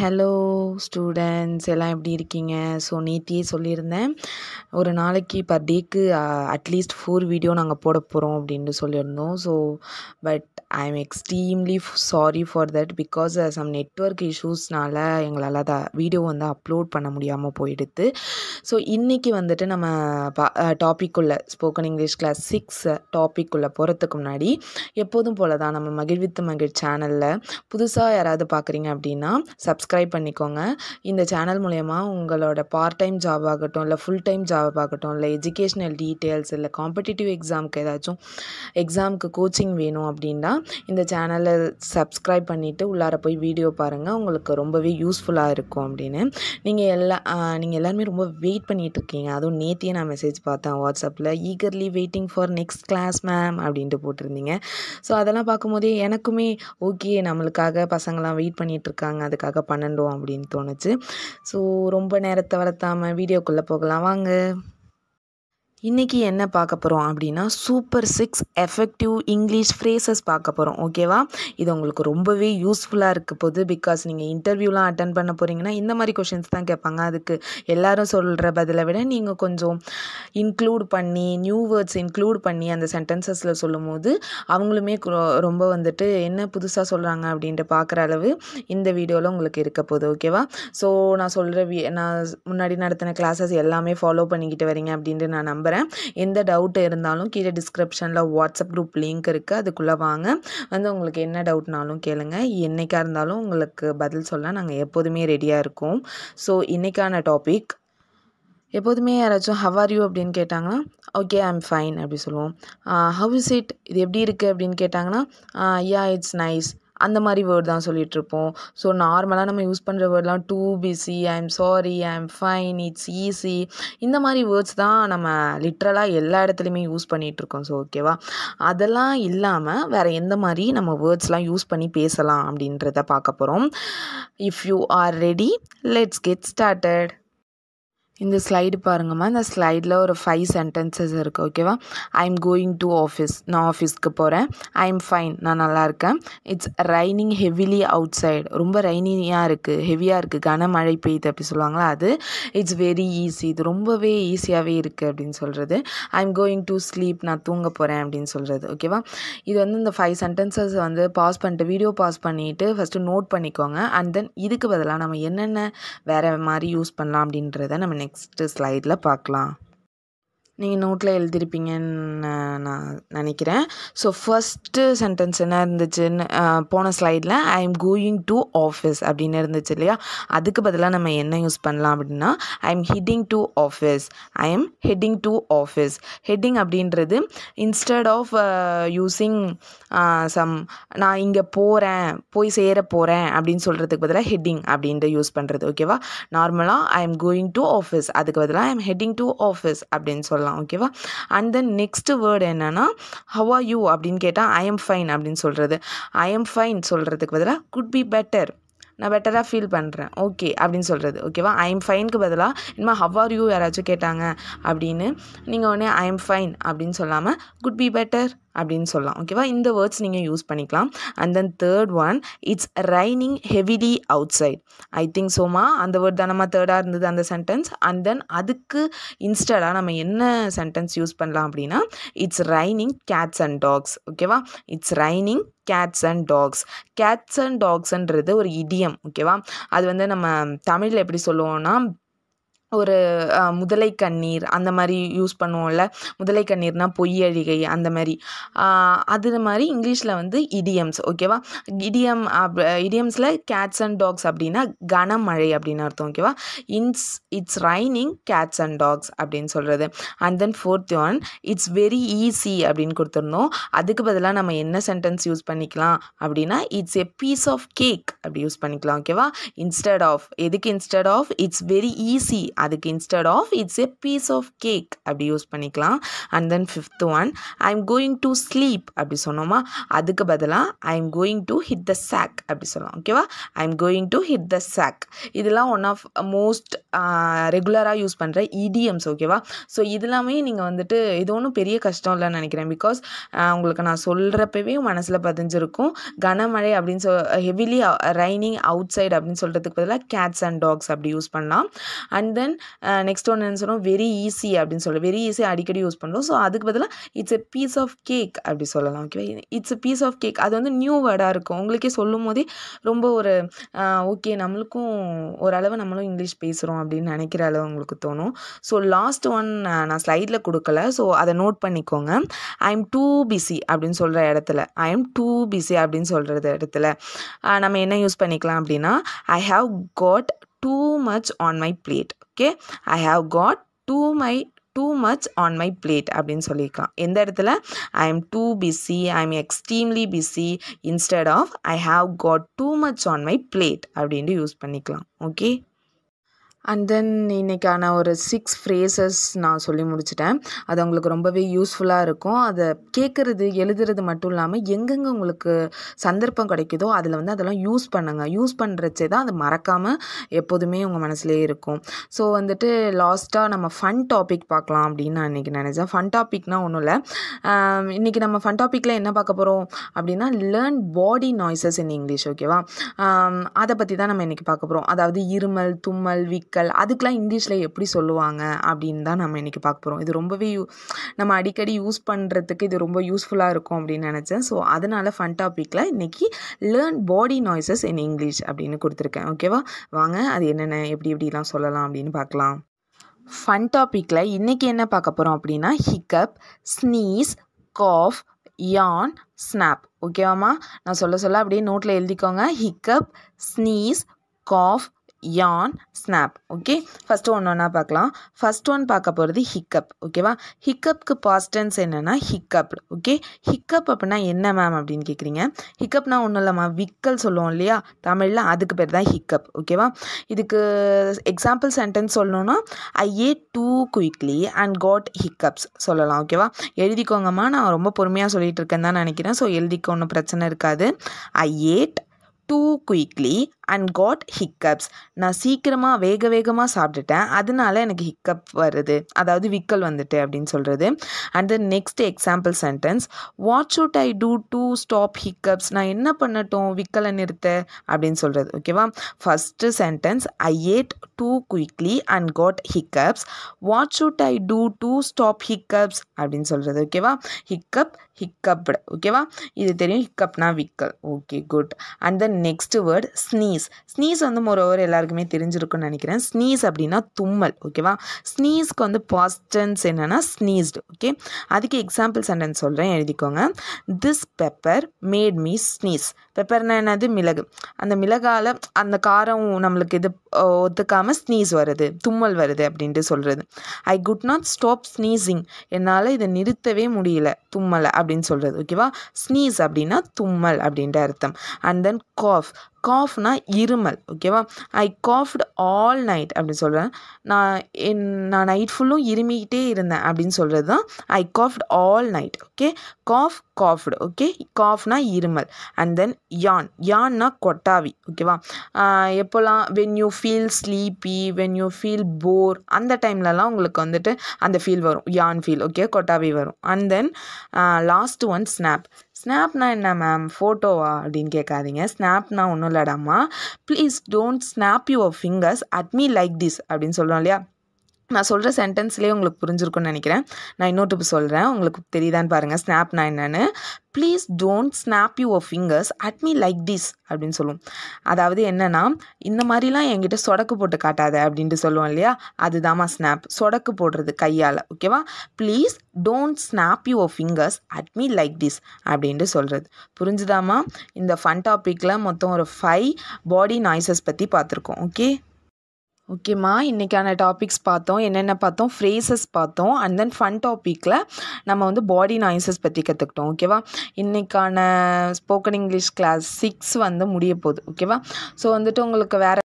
hello students எல்லாம் எப்படி இருக்கீங்க ஸோ நேத்தியே சொல்லியிருந்தேன் ஒரு நாளைக்கு பர் டேக்கு அட்லீஸ்ட் uh, ஃபோர் வீடியோ நாங்கள் போட போகிறோம் அப்படின்ட்டு சொல்லியிருந்தோம் so but I am extremely sorry for that because some network இஷ்யூஸ்னால் எங்களால் அதை வீடியோ வந்து அப்லோட் பண்ண முடியாமல் போயிடுது ஸோ இன்றைக்கி வந்துட்டு நம்ம பா உள்ள ஸ்போக்கன் இங்கிலீஷ் கிளாஸ் சிக்ஸ் உள்ள போகிறதுக்கு முன்னாடி எப்போதும் போல தான் நம்ம மகிழ்வித்து மகிழ் சேனலில் புதுசாக யாராவது பார்க்குறீங்க அப்படின்னா சப்ஸ்கிரைப் பண்ணிக்கோங்க இந்த சேனல் மூலயமா உங்களோட பார்ட் டைம் ஜாப் ஆகட்டும் இல்லை ஃபுல் டைம் ஜாப் ஆகட்டும் இல்லை எஜுகேஷ்னல் டீட்டெயில்ஸ் இல்லை காம்படிட்டிவ் எக்ஸாமுக்கு ஏதாச்சும் எக்ஸாமுக்கு கோச்சிங் வேணும் அப்படின்னா இந்த சேனலை சப்ஸ்கிரைப் பண்ணிவிட்டு உள்ளார போய் வீடியோ பாருங்கள் உங்களுக்கு ரொம்பவே யூஸ்ஃபுல்லாக இருக்கும் அப்படின்னு நீங்கள் எல்லா நீங்கள் எல்லாருமே ரொம்ப வெயிட் பண்ணிகிட்டு இருக்கீங்க அதுவும் நேத்தியே நான் மெசேஜ் பார்த்தேன் வாட்ஸ்அப்பில் eagerly waiting for next class ma'am அப்படின்ட்டு போட்டிருந்தீங்க ஸோ அதெல்லாம் பார்க்கும்போதே எனக்குமே ஓகே நம்மளுக்காக பசங்களாம் வெயிட் பண்ணிகிட்ருக்காங்க அதுக்காக பண்ணணும் அப்படின்னு தோணுச்சு ஸோ ரொம்ப நேரத்தை வளர்த்தாமல் வீடியோக்குள்ளே போகலாம் வாங்க இன்றைக்கி என்ன பார்க்க போகிறோம் அப்படின்னா super six effective English phrases பார்க்க போகிறோம் ஓகேவா இது உங்களுக்கு ரொம்பவே யூஸ்ஃபுல்லாக இருக்க போகுது பிகாஸ் நீங்கள் இன்டர்வியூலாம் அட்டன் பண்ண போகிறீங்கன்னா இந்த மாதிரி கொஷின்ஸ் தான் கேட்பாங்க அதுக்கு எல்லாரும் சொல்கிற பதிலை விட நீங்கள் கொஞ்சம் இன்க்ளூட் பண்ணி நியூ வேர்ட்ஸ் இன்க்ளூட் பண்ணி அந்த சென்டென்சஸில் சொல்லும் போது அவங்களுமே ரொம்ப வந்துட்டு என்ன புதுசாக சொல்கிறாங்க அப்படின்ட்டு பார்க்குற அளவு இந்த வீடியோவில் உங்களுக்கு இருக்க போகுது ஓகேவா ஸோ நான் சொல்கிற நான் முன்னாடி நடத்தின கிளாஸஸ் எல்லாமே ஃபாலோ பண்ணிக்கிட்டு வரீங்க அப்படின்ட்டு நான் நம்புகிறேன் போகிறேன் எந்த டவுட் இருந்தாலும் கீழே டிஸ்கிரிப்ஷனில் வாட்ஸ்அப் குரூப் லிங்க் இருக்குது அதுக்குள்ளே வாங்க வந்து உங்களுக்கு என்ன டவுட்னாலும் கேளுங்க என்றைக்காக இருந்தாலும் உங்களுக்கு பதில் சொல்ல நாங்கள் எப்போதுமே ரெடியாக இருக்கோம் ஸோ இன்றைக்கான டாபிக் எப்போதுமே யாராச்சும் ஹவ் ஆர் யூ அப்படின்னு கேட்டாங்கன்னா ஓகே ஐ எம் ஃபைன் அப்படி சொல்லுவோம் ஹவ் இஸ் இட் இது எப்படி இருக்குது அப்படின்னு கேட்டாங்கன்னா யா இட்ஸ் நைஸ் அந்த மாதிரி வேர்ட் தான் சொல்லிகிட்ருப்போம் ஸோ நார்மலாக நம்ம யூஸ் பண்ணுற வேர்ட்லாம் too busy I am sorry I am fine it's easy இந்த மாதிரி வேர்ட்ஸ் தான் நம்ம லிட்ரலாக எல்லா இடத்துலையுமே யூஸ் பண்ணிகிட்ருக்கோம் ஸோ ஓகேவா அதெல்லாம் இல்லாமல் வேறு எந்த மாதிரி நம்ம வேர்ட்ஸ்லாம் யூஸ் பண்ணி பேசலாம் அப்படின்றத பார்க்க போகிறோம் if you are ready let's get started இந்த ஸ்லைடு பாருங்கம்மா இந்த ஸ்லைடில் ஒரு ஃபைவ் சென்டென்சஸ் இருக்குது ஓகேவா I am going to office நான் ஆஃபீஸ்க்கு போகிறேன் ஐ எம் ஃபைன் நான் நல்லா இருக்கேன் it's raining heavily outside ரொம்ப ரைனியாக இருக்குது ஹெவியாக இருக்குது கனமழை பெய்யுது அப்படி சொல்லுவாங்களா அது இட்ஸ் வெரி ஈஸி இது ரொம்பவே ஈஸியாகவே இருக்குது அப்படின்னு சொல்கிறது I am going to sleep நான் தூங்க போகிறேன் அப்படின்னு சொல்கிறது ஓகேவா இது வந்து இந்த ஃபைவ் சென்டென்சஸ் வந்து பாஸ் பண்ணிட்டு வீடியோ பாஸ் பண்ணிவிட்டு ஃபஸ்ட்டு நோட் பண்ணிக்கோங்க அண்ட் தென் இதுக்கு பதிலாக நம்ம என்னென்ன வேறு மாதிரி யூஸ் பண்ணலாம் அப்படின்றத நம்ம நெக்ஸ்ட் நெக்ஸ்ட்டு ஸ்லைடில் பார்க்கலாம் நீங்கள் நோட்டில் எழுதியிருப்பீங்கன்னு நான் நினைக்கிறேன் ஸோ ஃபஸ்ட்டு சென்டென்ஸ் என்ன இருந்துச்சுன்னு போன ஸ்லைடில் I am going to office அப்படின்னு இருந்துச்சு இல்லையா அதுக்கு பதிலாக நம்ம என்ன யூஸ் பண்ணலாம் அப்படின்னா I am heading to office I am heading to office heading அப்படின்றது இன்ஸ்டட் ஆஃப் யூஸிங் சம் நான் இங்கே போகிறேன் போய் சேர போகிறேன் அப்படின்னு சொல்கிறதுக்கு பதிலாக ஹெட்டிங் அப்படின்ற யூஸ் பண்ணுறது ஓகேவா நார்மலாக I am going to office அதுக்கு பதிலாக I am heading to office அப்படின்னு சொல்லலாம் சொல்லலாம் ஓகேவா அண்ட் தென் நெக்ஸ்ட்டு வேர்டு என்னென்னா ஹவ் ஆர் யூ அப்படின்னு கேட்டால் ஐ எம் ஃபைன் அப்படின்னு சொல்கிறது ஐ எம் ஃபைன் சொல்கிறதுக்கு பதிலாக குட் பி பெட்டர் நான் பெட்டராக ஃபீல் பண்ணுறேன் ஓகே அப்படின்னு சொல்கிறது ஓகேவா ஐ எம் ஃபைனுக்கு பதிலாக இனிமேல் ஹவ் ஆர் யூ யாராச்சும் கேட்டாங்க அப்படின்னு நீங்கள் உடனே ஐ எம் ஃபைன் அப்படின்னு சொல்லாமல் குட் பி பெட்டர் அப்படின்னு சொல்லலாம் ஓகேவா இந்த வேர்ட்ஸ் நீங்கள் யூஸ் பண்ணிக்கலாம் and then third one it's raining heavily outside I think சோமா அந்த வேர்ட் தானம்மா தேர்டாக இருந்தது அந்த சென்டென்ஸ் அண்ட் தென் அதுக்கு இன்ஸ்டடாக நம்ம என்ன சென்டென்ஸ் யூஸ் பண்ணலாம் அப்படின்னா it's raining cats and dogs ஓகேவா it's raining cats and dogs cats and டாக்ஸ்ன்றது ஒரு இடியம் ஓகேவா அது வந்து நம்ம தமிழில் எப்படி சொல்லுவோம்னா ஒரு முதலை கண்ணீர் அந்த மாதிரி யூஸ் பண்ணுவோம்ல முதலை கண்ணீர்னால் பொய்யழிகை அந்த மாதிரி அது மாதிரி இங்கிலீஷில் வந்து இடியம்ஸ் ஓகேவா இடியம் அப் இடியம்ஸில் கேட்ஸ் அண்ட் டாக்ஸ் அப்படின்னா கனமழை அப்படின்னு அர்த்தம் ஓகேவா இன்ஸ் it's raining cats and dogs அப்படின்னு சொல்கிறது and then fourth one it's very easy அப்படின்னு கொடுத்துருந்தோம் அதுக்கு பதிலாக நம்ம என்ன சென்டென்ஸ் யூஸ் பண்ணிக்கலாம் அப்படின்னா it's a piece of cake அப்படி யூஸ் பண்ணிக்கலாம் ஓகேவா இன்ஸ்டெட் ஆஃப் எதுக்கு instead of it's very easy அதுக்கு instead of it's a piece of cake அப்படி யூஸ் பண்ணிக்கலாம் and then fifth one I am going to sleep அப்படி சொன்னோமா அதுக்கு பதிலாக I am going to hit the sack அப்படி சொல்லலாம் ஓகேவா I am going to hit the sack இதெல்லாம் ஒன் ஆஃப் மோஸ்ட் ரெகுலராக யூஸ் பண்ணுற இடிஎம்ஸ் ஓகேவா ஸோ இதெல்லாமே நீங்கள் வந்துட்டு இது ஒன்றும் பெரிய கஷ்டம் இல்லைன்னு நினைக்கிறேன் பிகாஸ் உங்களுக்கு நான் சொல்கிறப்பவே மனசில் பதிஞ்சிருக்கும் கனமழை அப்படின்னு சொல் ஹெவிலி ரைனிங் அவுட் சைடு அப்படின்னு சொல்கிறதுக்கு பதிலாக கேட்ஸ் அண்ட் டாக்ஸ் அப்படி யூஸ் பண்ணலாம் அண்ட் தென் தென் நெக்ஸ்ட் ஒன்று என்ன சொன்னோம் வெரி ஈஸி அப்படின்னு சொல்லி வெரி ஈஸி அடிக்கடி யூஸ் பண்ணுறோம் ஸோ அதுக்கு பதிலாக it's a piece of cake அப்படி சொல்லலாம் okay it's a piece of cake அது வந்து நியூ வேர்டாக இருக்கும் உங்களுக்கே சொல்லும் போதே ரொம்ப ஒரு ஓகே நம்மளுக்கும் ஓரளவு நம்மளும் இங்கிலீஷ் பேசுகிறோம் அப்படின்னு நினைக்கிற அளவு உங்களுக்கு தோணும் ஸோ லாஸ்ட் ஒன் நான் ஸ்லைடில் கொடுக்கல ஸோ அதை நோட் பண்ணிக்கோங்க ஐ எம் டூ பிஸி அப்படின்னு சொல்கிற இடத்துல ஐ எம் டூ பிஸி அப்படின்னு சொல்கிறது இடத்துல நம்ம என்ன யூஸ் பண்ணிக்கலாம் அப்படின்னா I have got too much on my plate okay I have got too my too much on my plate அப்படின்னு சொல்லியிருக்கலாம் எந்த இடத்துல I am too busy I am extremely busy instead of I have got too much on my plate அப்படின்ட்டு use பண்ணிக்கலாம் okay and then இன்றைக்கான ஒரு six phrases நான் சொல்லி முடிச்சிட்டேன் அது உங்களுக்கு ரொம்பவே யூஸ்ஃபுல்லாக இருக்கும் அதை கேட்குறது எழுதுறது மட்டும் இல்லாமல் எங்கெங்கே உங்களுக்கு சந்தர்ப்பம் கிடைக்குதோ அதில் வந்து அதெல்லாம் யூஸ் பண்ணுங்கள் யூஸ் பண்ணுறச்சே தான் அது மறக்காமல் எப்போதுமே உங்கள் மனசுலேயே இருக்கும் ஸோ வந்துட்டு லாஸ்ட்டாக நம்ம ஃபன் டாபிக் பார்க்கலாம் அப்படின்னு நான் இன்றைக்கி நினச்சேன் ஃபன் டாபிக்னால் ஒன்றும் இல்லை இன்றைக்கி நம்ம ஃபன் டாப்பிக்கில் என்ன பார்க்க போகிறோம் அப்படின்னா learn body noises in English ஓகேவா அதை பற்றி தான் நம்ம இன்றைக்கி பார்க்க போகிறோம் அதாவது இருமல் தும்மல் விக் சொற்கள் அதுக்கெலாம் இங்கிலீஷில் எப்படி சொல்லுவாங்க அப்படின்னு தான் நம்ம இன்றைக்கி பார்க்க போகிறோம் இது ரொம்பவே யூ நம்ம அடிக்கடி யூஸ் பண்ணுறதுக்கு இது ரொம்ப யூஸ்ஃபுல்லாக இருக்கும் அப்படின்னு நினச்சேன் ஸோ அதனால் ஃபன் டாப்பிக்கில் இன்றைக்கி learn body noises in English அப்படின்னு கொடுத்துருக்கேன் ஓகேவா வாங்க அது என்னென்ன எப்படி எப்படிலாம் சொல்லலாம் அப்படின்னு பார்க்கலாம் ஃபன் டாப்பிக்கில் இன்றைக்கி என்ன பார்க்க போகிறோம் அப்படின்னா hiccup sneeze cough yawn snap ஓகேவாம்மா நான் சொல்ல சொல்ல அப்படியே நோட்டில் எழுதிக்கோங்க hiccup sneeze cough yawn snap okay first ஒன்று ஒன்றா பார்க்கலாம் ஃபஸ்ட் ஒன் பார்க்க போகிறது ஹிக்கப் ஓகேவா ஹிக்கப்க்கு பாஸ்டன்ஸ் என்னென்னா ஹிக்கப்டு ஓகே ஹிக்கப் அப்படின்னா என்ன மேம் அப்படின்னு கேட்குறீங்க ஹிக்கப்னா ஒன்றும் இல்லைம்மா விக்கல் சொல்லுவோம் இல்லையா தமிழில் அதுக்கு பேர் தான் ஹிக்கப் ஓகேவா இதுக்கு எக்ஸாம்பிள் சென்டென்ஸ் சொல்லணும்னா I ate too quickly and got hiccups சொல்லலாம் ஓகேவா எழுதிக்கோங்கம்மா நான் ரொம்ப பொறுமையாக சொல்லிகிட்டு இருக்கேன்னு தான் நினைக்கிறேன் ஸோ எழுதிக்க ஒன்றும் பிரச்சனை இருக்காது I ate too quickly and got hiccups நான் சீக்கிரமாக வேக வேகமாக சாப்பிட்டுட்டேன் அதனால எனக்கு ஹிக்கப் வருது அதாவது விக்கல் வந்துட்டு அப்படின்னு சொல்கிறது and then next example sentence what should I do to stop hiccups நான் என்ன பண்ணட்டும் விக்கலை நிறுத்த அப்படின்னு சொல்கிறது ஓகேவா first sentence I ate too quickly and got hiccups what should I do to stop hiccups அப்படின்னு சொல்கிறது ஓகேவா ஹிக்கப் ஹிக்கப்டு ஓகேவா இது தெரியும் ஹிக்கப்னா விக்கல் okay good and then next word sneeze sneeze sneeze வந்து மொரோவர் எல்லாருக்குமே தெரிஞ்சிருக்கும்னு நினைக்கிறேன் ஸ்னீஸ் அப்படின்னா தும்மல் ஓகேவா ஸ்னீஸ்க்கு வந்து பாஸ்டன்ஸ் என்னென்னா ஸ்னீஸ்டு ஓகே அதுக்கு எக்ஸாம்பிள் சென்டென்ஸ் சொல்கிறேன் எழுதிக்கோங்க this pepper made me sneeze பெப்பர்னா என்னது மிளகு அந்த மிளகால் அந்த காரம் நம்மளுக்கு இது ஒத்துக்காமல் ஸ்னீஸ் வருது தும்மல் வருது அப்படின்ட்டு சொல்கிறது I could not stop sneezing என்னால் இதை நிறுத்தவே முடியல தும்மலை அப்படின்னு சொல்கிறது ஓகேவா ஸ்னீஸ் அப்படின்னா தும்மல் அப்படின்ற அர்த்தம் அண்ட் தென் காஃப் காஃப்னா இருமல் ஓகேவா ஐ காஃப்டு ஆல் நைட் அப்படின்னு சொல்கிறேன் நான் என் நான் நைட் ஃபுல்லும் இருமிக்கிட்டே இருந்தேன் அப்படின்னு சொல்கிறது தான் I coughed all night okay cough coughed okay காஃப்னா இருமல் அண்ட் தென் யான் யான்னா கொட்டாவி ஓகேவா எப்போல்லாம் when you feel sleepy when you feel bore அந்த டைம்லலாம் உங்களுக்கு வந்துட்டு அந்த ஃபீல் வரும் யான் ஃபீல் ஓகே கொட்டாவி வரும் and then last one snap ஸ்னாப்னா என்ன மேம் ஃபோட்டோவா அப்படின்னு கேட்காதீங்க ஸ்னாப்னா ஒன்றும் இல்லடாம்மா please don't snap your fingers at me like this அப்படின்னு சொல்கிறோம் இல்லையா நான் சொல்கிற சென்டென்ஸ்லேயே உங்களுக்கு புரிஞ்சிருக்கும்னு நினைக்கிறேன் நான் இன்னொரு சொல்கிறேன் உங்களுக்கு தெரியுதான்னு பாருங்கள் ஸ்னாப் நான் என்னென்னு please don't snap your fingers at me like this அப்படின்னு சொல்லும் அதாவது என்னென்னா இந்த மாதிரிலாம் என்கிட்ட சொடக்கு போட்டு காட்டாத அப்படின்ட்டு சொல்லுவோம் இல்லையா அதுதாம்மா ஸ்னாப் சொடக்கு போடுறது கையால் ஓகேவா please don't snap your fingers at me like this அப்படின்ட்டு சொல்கிறது புரிஞ்சுதாம்மா இந்த ஃபன் டாப்பிக்கில் மொத்தம் ஒரு ஃபைவ் பாடி நாய்ஸஸ் பற்றி பார்த்துருக்கோம் ஓகே முக்கியமாக இன்றைக்கான டாபிக்ஸ் பார்த்தோம் என்னென்ன பார்த்தோம் ஃப்ரேசஸ் பார்த்தோம் அண்ட் தென் ஃபன் டாப்பிக்கில் நம்ம வந்து பாடி நாய்ஸஸ் பற்றி கற்றுக்கிட்டோம் ஓகேவா இன்றைக்கான ஸ்போக்கன் இங்கிலீஷ் கிளாஸ் சிக்ஸ் வந்து முடிய போகுது ஓகேவா ஸோ வந்துட்டு உங்களுக்கு வேறு